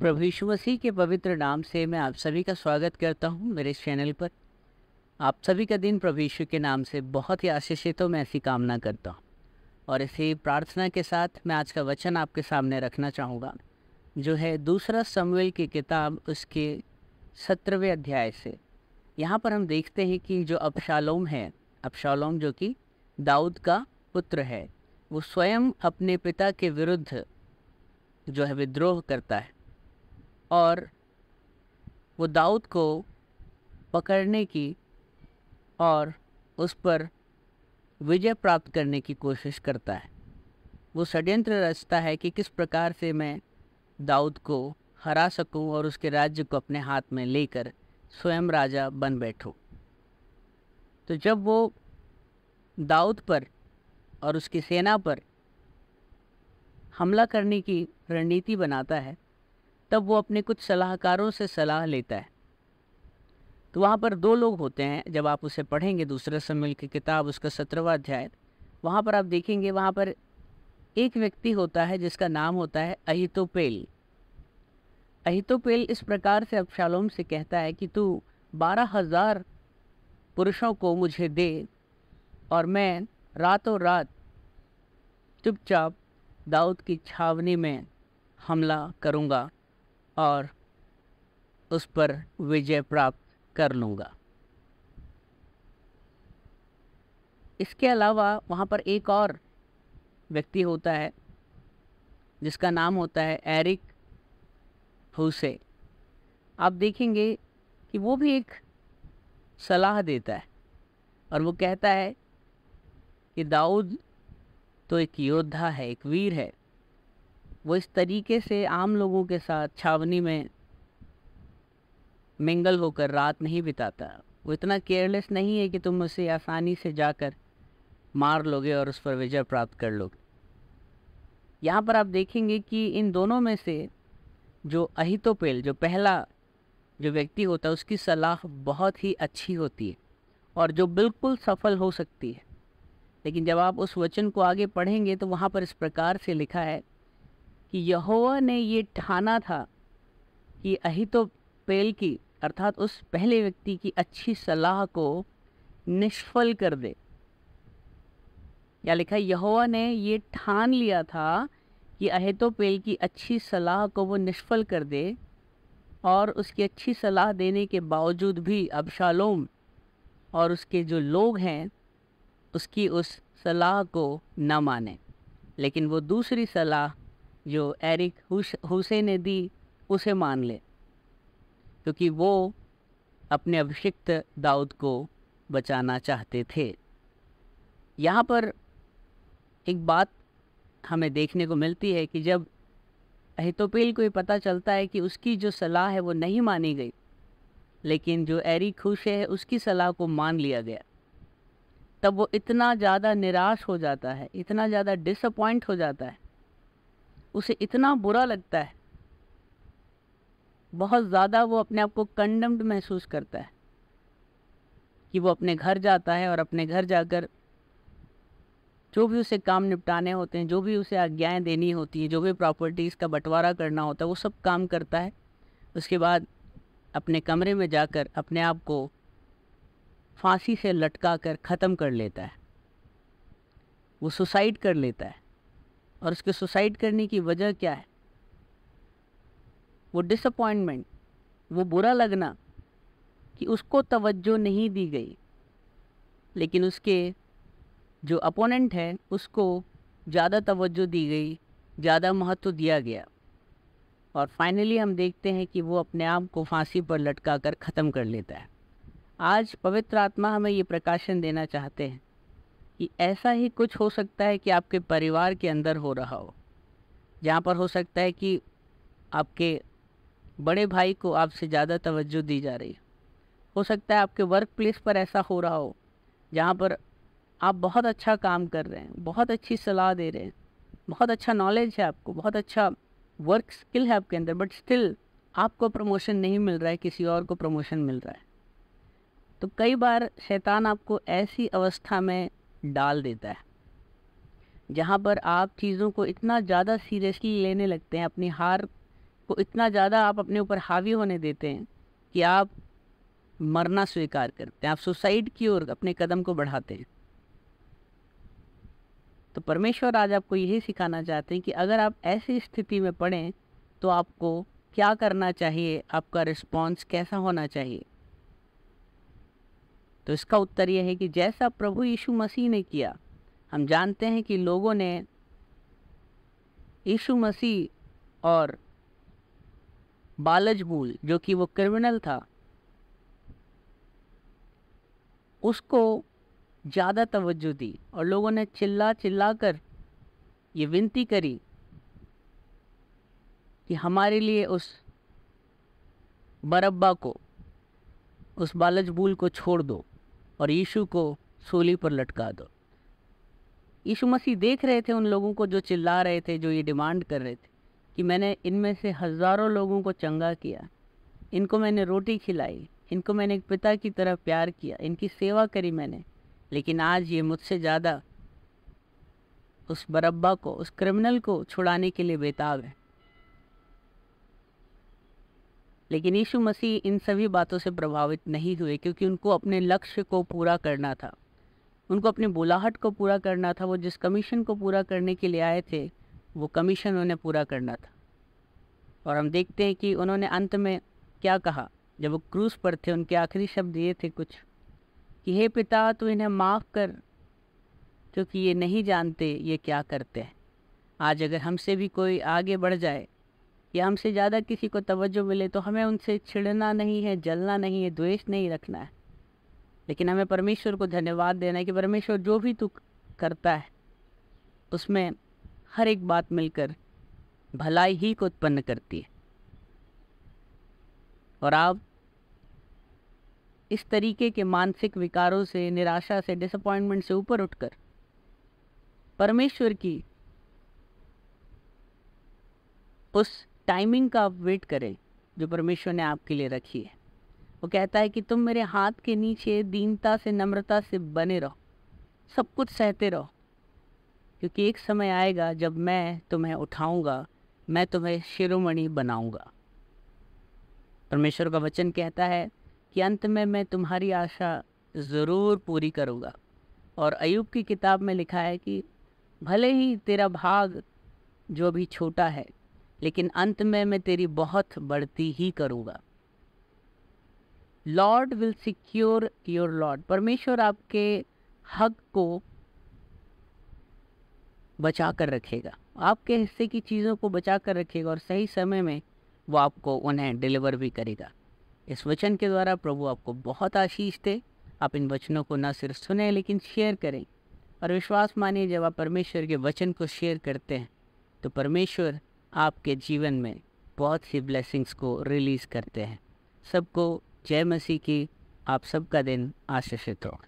प्रभु यीशु मसीह के पवित्र नाम से मैं आप सभी का स्वागत करता हूं मेरे इस चैनल पर आप सभी का दिन प्रभु यीशु के नाम से बहुत ही आशीषित हो मैं ऐसी कामना करता हूं और इसी प्रार्थना के साथ मैं आज का वचन आपके सामने रखना चाहूँगा जो है दूसरा समवेल की किताब उसके सत्रहवें अध्याय से यहाँ पर हम देखते हैं कि जो अपशालोम है अपशालोम जो कि दाऊद का पुत्र है वो स्वयं अपने पिता के विरुद्ध जो है विद्रोह करता है और वो दाऊद को पकड़ने की और उस पर विजय प्राप्त करने की कोशिश करता है वो षड्यंत्र रचता है कि किस प्रकार से मैं दाऊद को हरा सकूं और उसके राज्य को अपने हाथ में लेकर स्वयं राजा बन बैठूं तो जब वो दाऊद पर और उसकी सेना पर हमला करने की रणनीति बनाता है तब वो अपने कुछ सलाहकारों से सलाह लेता है तो वहाँ पर दो लोग होते हैं जब आप उसे पढ़ेंगे दूसरे सम्मिल की किताब उसका सत्रहवा अध्याय वहाँ पर आप देखेंगे वहाँ पर एक व्यक्ति होता है जिसका नाम होता है अहितोपेल अहितोपेल इस प्रकार से अबशालोम से कहता है कि तू बारह हज़ार पुरुषों को मुझे दे और मैं रातों रात चुपचाप दाऊद की छावनी में हमला करूँगा और उस पर विजय प्राप्त कर लूँगा इसके अलावा वहाँ पर एक और व्यक्ति होता है जिसका नाम होता है एरिक हुसे आप देखेंगे कि वो भी एक सलाह देता है और वो कहता है कि दाऊद तो एक योद्धा है एक वीर है वो इस तरीके से आम लोगों के साथ छावनी में मिंगल होकर रात नहीं बिताता वो इतना केयरलेस नहीं है कि तुम उसे आसानी से जाकर मार लोगे और उस पर विजय प्राप्त कर लोगे यहाँ पर आप देखेंगे कि इन दोनों में से जो अहितोपेल जो पहला जो व्यक्ति होता है उसकी सलाह बहुत ही अच्छी होती है और जो बिल्कुल सफल हो सकती है लेकिन जब आप उस वचन को आगे पढ़ेंगे तो वहाँ पर इस प्रकार से लिखा है कि यहोवा ने ये ठाना था कि अहितोपेल की अर्थात उस पहले व्यक्ति की अच्छी सलाह को निष्फल कर दे या लिखा यहोवा ने ये ठान लिया था कि अहितोपेल की अच्छी सलाह को वो निष्फल कर दे और उसकी अच्छी सलाह देने के बावजूद भी अबशालोम और उसके जो लोग हैं उसकी उस सलाह को न माने लेकिन वो दूसरी सलाह जो एरिक हुसे ने दी उसे मान ले क्योंकि वो अपने अभिषिक्त दाऊद को बचाना चाहते थे यहाँ पर एक बात हमें देखने को मिलती है कि जब अहितोपेल को ये पता चलता है कि उसकी जो सलाह है वो नहीं मानी गई लेकिन जो एरी खुश है उसकी सलाह को मान लिया गया तब वो इतना ज़्यादा निराश हो जाता है इतना ज़्यादा डिसअपॉइंट हो जाता है उसे इतना बुरा लगता है बहुत ज़्यादा वो अपने आप को कंडम्ड महसूस करता है कि वो अपने घर जाता है और अपने घर जाकर जो भी उसे काम निपटाने होते हैं जो भी उसे आज्ञाएँ देनी होती हैं जो भी प्रॉपर्टीज़ का बंटवारा करना होता है वो सब काम करता है उसके बाद अपने कमरे में जाकर अपने आप को फांसी से लटका कर ख़त्म कर लेता है वो सुसाइड कर लेता है और उसके सुसाइड करने की वजह क्या है वो डिसअपॉइंटमेंट वो बुरा लगना कि उसको तवज्जो नहीं दी गई लेकिन उसके जो अपोनेंट है उसको ज़्यादा तवज्जो दी गई ज़्यादा महत्व दिया गया और फाइनली हम देखते हैं कि वो अपने आप को फांसी पर लटका कर ख़त्म कर लेता है आज पवित्र आत्मा हमें ये प्रकाशन देना चाहते हैं कि ऐसा ही कुछ हो सकता है कि आपके परिवार के अंदर हो रहा हो जहाँ पर हो सकता है कि आपके बड़े भाई को आपसे ज़्यादा तवज्जो दी जा रही हो सकता है आपके वर्क प्लेस पर ऐसा हो रहा हो जहाँ पर आप बहुत अच्छा काम कर रहे हैं बहुत अच्छी सलाह दे रहे हैं बहुत अच्छा नॉलेज है आपको बहुत अच्छा वर्क स्किल है आपके अंदर बट स्टिल आपको प्रमोशन नहीं मिल रहा है किसी और को प्रमोशन मिल रहा है तो कई बार शैतान आपको ऐसी अवस्था में डाल देता है जहाँ पर आप चीज़ों को इतना ज़्यादा सीरियसली लेने लगते हैं अपनी हार को इतना ज़्यादा आप अपने ऊपर हावी होने देते हैं कि आप मरना स्वीकार करते हैं आप सुसाइड की ओर अपने कदम को बढ़ाते हैं तो परमेश्वर आज आपको यही सिखाना चाहते हैं कि अगर आप ऐसी स्थिति में पड़ें तो आपको क्या करना चाहिए आपका रिस्पॉन्स कैसा होना चाहिए तो इसका उत्तर यह है कि जैसा प्रभु यीशु मसीह ने किया हम जानते हैं कि लोगों ने यीशु मसीह और बालजबूल जो कि वो क्रिमिनल था उसको ज़्यादा तवज्जो दी और लोगों ने चिल्ला चिल्ला कर ये विनती करी कि हमारे लिए उस बरब्बा को उस बालजबूल को छोड़ दो और यीशु को सूली पर लटका दो यीशु मसीह देख रहे थे उन लोगों को जो चिल्ला रहे थे जो ये डिमांड कर रहे थे कि मैंने इनमें से हज़ारों लोगों को चंगा किया इनको मैंने रोटी खिलाई इनको मैंने एक पिता की तरह प्यार किया इनकी सेवा करी मैंने लेकिन आज ये मुझसे ज़्यादा उस बरब्बा को उस क्रिमिनल को छुड़ाने के लिए बेताब है लेकिन यीशु मसीह इन सभी बातों से प्रभावित नहीं हुए क्योंकि उनको अपने लक्ष्य को पूरा करना था उनको अपनी बुलाहट को पूरा करना था वो जिस कमीशन को पूरा करने के लिए आए थे वो कमीशन उन्हें पूरा करना था और हम देखते हैं कि उन्होंने अंत में क्या कहा जब वो क्रूज पर थे उनके आखिरी शब्द ये थे कुछ कि हे पिता तो इन्हें माफ़ कर क्योंकि ये नहीं जानते ये क्या करते हैं आज अगर हमसे भी कोई आगे बढ़ जाए या हमसे ज़्यादा किसी को तवज्जो मिले तो हमें उनसे छिड़ना नहीं है जलना नहीं है द्वेष नहीं रखना है लेकिन हमें परमेश्वर को धन्यवाद देना है कि परमेश्वर जो भी तू करता है उसमें हर एक बात मिलकर भलाई ही को उत्पन्न करती है और आप इस तरीके के मानसिक विकारों से निराशा से डिसअपॉइंटमेंट से ऊपर उठकर परमेश्वर की उस टाइमिंग का आप वेट करें जो परमेश्वर ने आपके लिए रखी है वो कहता है कि तुम मेरे हाथ के नीचे दीनता से नम्रता से बने रहो सब कुछ सहते रहो क्योंकि एक समय आएगा जब मैं तुम्हें उठाऊंगा मैं तुम्हें शिरोमणि बनाऊंगा परमेश्वर का वचन कहता है कि अंत में मैं तुम्हारी आशा ज़रूर पूरी करूँगा और अयुब की किताब में लिखा है कि भले ही तेरा भाग जो अभी छोटा है लेकिन अंत में मैं तेरी बहुत बढ़ती ही करूँगा lord will secure your lord परमेश्वर आपके हक को बचा कर रखेगा आपके हिस्से की चीज़ों को बचा कर रखेगा और सही समय में वो आपको उन्हें डिलीवर भी करेगा इस वचन के द्वारा प्रभु आपको बहुत आशीष दे आप इन वचनों को न सिर्फ सुने लेकिन शेयर करें और विश्वास मानिए जब आप परमेश्वर के वचन को शेयर करते हैं तो परमेश्वर आपके जीवन में बहुत सी ब्लेसिंग्स को रिलीज़ करते हैं सबको जय मसीह की आप सबका दिन आशीषित हो